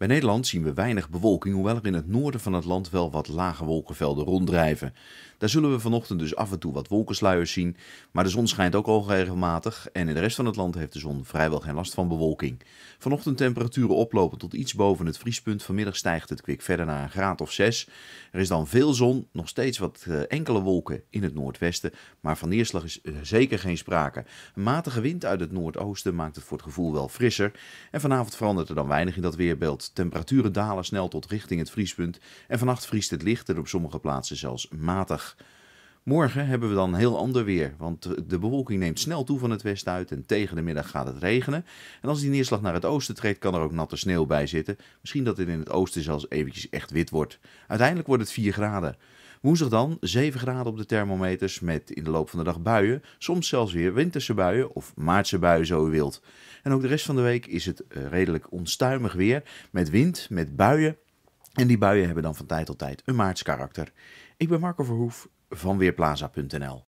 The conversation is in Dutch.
Bij Nederland zien we weinig bewolking, hoewel er in het noorden van het land wel wat lage wolkenvelden ronddrijven. Daar zullen we vanochtend dus af en toe wat wolkensluiers zien, maar de zon schijnt ook al regelmatig en in de rest van het land heeft de zon vrijwel geen last van bewolking. Vanochtend temperaturen oplopen tot iets boven het vriespunt, vanmiddag stijgt het kwik verder naar een graad of 6. Er is dan veel zon, nog steeds wat eh, enkele wolken in het noordwesten, maar van neerslag is eh, zeker geen sprake. Een matige wind uit het noordoosten maakt het voor het gevoel wel frisser en vanavond verandert er dan weinig in dat weerbeeld. Temperaturen dalen snel tot richting het vriespunt en vannacht vriest het licht en op sommige plaatsen zelfs matig. Morgen hebben we dan heel ander weer, want de bewolking neemt snel toe van het westen uit en tegen de middag gaat het regenen. En als die neerslag naar het oosten treedt, kan er ook natte sneeuw bij zitten. Misschien dat het in het oosten zelfs eventjes echt wit wordt. Uiteindelijk wordt het 4 graden. Woensdag dan 7 graden op de thermometers met in de loop van de dag buien, soms zelfs weer winterse buien of maartse buien zo u wilt. En ook de rest van de week is het eh, redelijk onstuimig weer met wind, met buien. En die buien hebben dan van tijd tot tijd een maartskarakter. karakter. Ik ben Marco Verhoef van Weerplaza.nl.